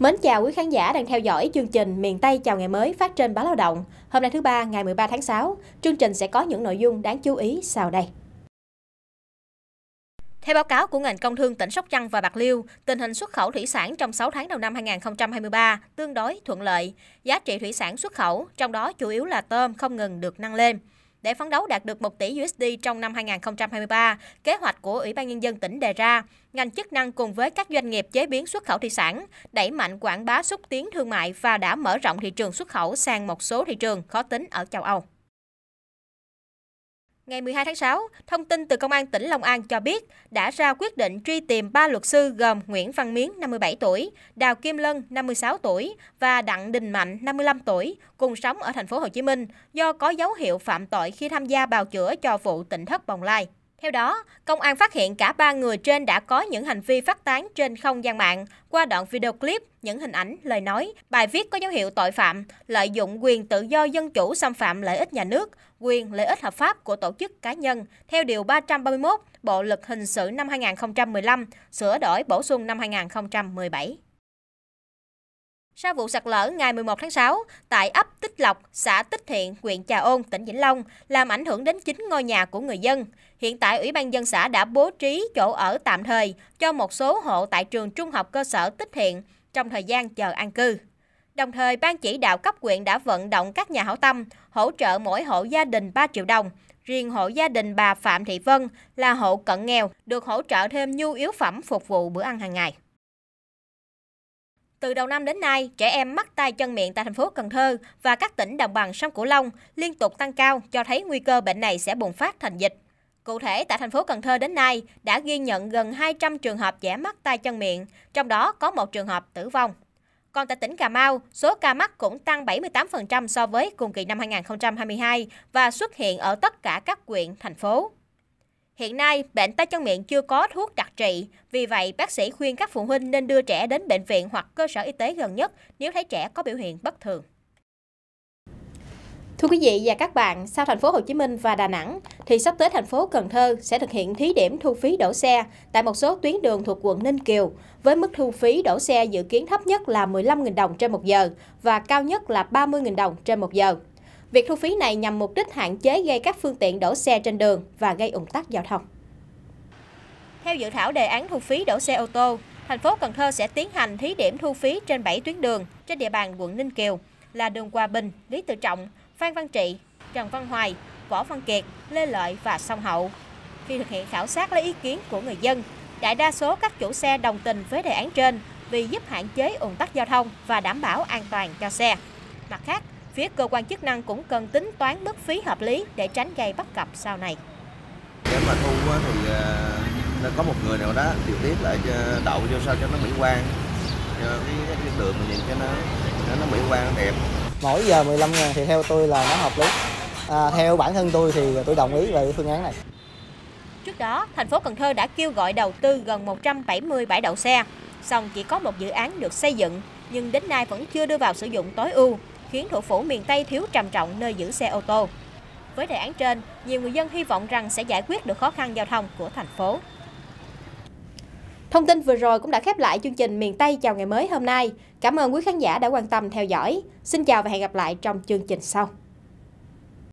Mến chào quý khán giả đang theo dõi chương trình Miền Tây chào ngày mới phát trên báo lao động. Hôm nay thứ ba ngày 13 tháng 6, chương trình sẽ có những nội dung đáng chú ý sau đây. Theo báo cáo của ngành công thương tỉnh Sóc Trăng và Bạc Liêu, tình hình xuất khẩu thủy sản trong 6 tháng đầu năm 2023 tương đối thuận lợi. Giá trị thủy sản xuất khẩu, trong đó chủ yếu là tôm không ngừng được nâng lên để phấn đấu đạt được 1 tỷ USD trong năm 2023, kế hoạch của Ủy ban Nhân dân tỉnh đề ra. Ngành chức năng cùng với các doanh nghiệp chế biến xuất khẩu thủy sản, đẩy mạnh quảng bá xúc tiến thương mại và đã mở rộng thị trường xuất khẩu sang một số thị trường khó tính ở châu Âu. Ngày 12 tháng 6, thông tin từ Công an tỉnh Long An cho biết đã ra quyết định truy tìm 3 luật sư gồm Nguyễn Văn Miến 57 tuổi, Đào Kim Lân 56 tuổi và Đặng Đình Mạnh 55 tuổi cùng sống ở thành phố Hồ Chí Minh do có dấu hiệu phạm tội khi tham gia bào chữa cho vụ tỉnh thất Bồng Lai. Theo đó, công an phát hiện cả ba người trên đã có những hành vi phát tán trên không gian mạng qua đoạn video clip, những hình ảnh, lời nói, bài viết có dấu hiệu tội phạm, lợi dụng quyền tự do dân chủ xâm phạm lợi ích nhà nước, quyền lợi ích hợp pháp của tổ chức cá nhân theo điều 331 Bộ luật hình sự năm 2015, sửa đổi bổ sung năm 2017. Sau vụ sạt lở ngày 11 tháng 6 tại ấp Tích Lộc, xã Tích Thiện, huyện Trà Ôn, tỉnh Vĩnh Long làm ảnh hưởng đến 9 ngôi nhà của người dân. Hiện tại Ủy ban dân xã đã bố trí chỗ ở tạm thời cho một số hộ tại trường trung học cơ sở Tích Thiện trong thời gian chờ an cư. Đồng thời, ban chỉ đạo cấp huyện đã vận động các nhà hảo tâm hỗ trợ mỗi hộ gia đình 3 triệu đồng. Riêng hộ gia đình bà Phạm Thị Vân là hộ cận nghèo được hỗ trợ thêm nhu yếu phẩm phục vụ bữa ăn hàng ngày. Từ đầu năm đến nay, trẻ em mắc tay chân miệng tại thành phố Cần Thơ và các tỉnh đồng bằng sông Cửu Long liên tục tăng cao cho thấy nguy cơ bệnh này sẽ bùng phát thành dịch. Cụ thể, tại thành phố Cần Thơ đến nay đã ghi nhận gần 200 trường hợp trẻ mắc tay chân miệng, trong đó có một trường hợp tử vong. Còn tại tỉnh Cà Mau, số ca mắc cũng tăng 78% so với cùng kỳ năm 2022 và xuất hiện ở tất cả các quyện, thành phố. Hiện nay, bệnh tay chân miệng chưa có thuốc đặc trị, vì vậy bác sĩ khuyên các phụ huynh nên đưa trẻ đến bệnh viện hoặc cơ sở y tế gần nhất nếu thấy trẻ có biểu hiện bất thường. Thưa quý vị và các bạn, sau thành phố Hồ Chí Minh và Đà Nẵng thì sắp tới thành phố Cần Thơ sẽ thực hiện thí điểm thu phí đổ xe tại một số tuyến đường thuộc quận Ninh Kiều với mức thu phí đổ xe dự kiến thấp nhất là 15.000 đồng trên một giờ và cao nhất là 30.000 đồng trên một giờ. Việc thu phí này nhằm mục đích hạn chế gây các phương tiện đổ xe trên đường và gây ủng tắc giao thông. Theo dự thảo đề án thu phí đổ xe ô tô, thành phố Cần Thơ sẽ tiến hành thí điểm thu phí trên 7 tuyến đường trên địa bàn quận Ninh Kiều là đường Hòa Bình, Lý Tự Trọng, Phan Văn Trị, Trần Văn Hoài, Võ Văn Kiệt, Lê Lợi và Sông Hậu. Khi thực hiện khảo sát lấy ý kiến của người dân, đại đa số các chủ xe đồng tình với đề án trên vì giúp hạn chế ủng tắc giao thông và đảm bảo an toàn cho xe. Mặt khác, Phía cơ quan chức năng cũng cần tính toán mức phí hợp lý để tránh gây bất cập sau này. Nếu mà thu thì ờ, nó có một người nào đó điều tiết lại ờ, đậu cho sao cho nó mỹ quan cho cái, cái, cái đường mình nhìn cho nó cho nó mỹ quan đẹp mỗi giờ 15 ngàn thì theo tôi là nó hợp lý à, theo bản thân tôi thì tôi đồng ý về phương án này trước đó thành phố Cần Thơ đã kêu gọi đầu tư gần 170 bãi đậu xe song chỉ có một dự án được xây dựng nhưng đến nay vẫn chưa đưa vào sử dụng tối ưu khiến thủ phủ miền Tây thiếu trầm trọng nơi giữ xe ô tô. Với đề án trên, nhiều người dân hy vọng rằng sẽ giải quyết được khó khăn giao thông của thành phố. Thông tin vừa rồi cũng đã khép lại chương trình Miền Tây chào ngày mới hôm nay. Cảm ơn quý khán giả đã quan tâm theo dõi. Xin chào và hẹn gặp lại trong chương trình sau.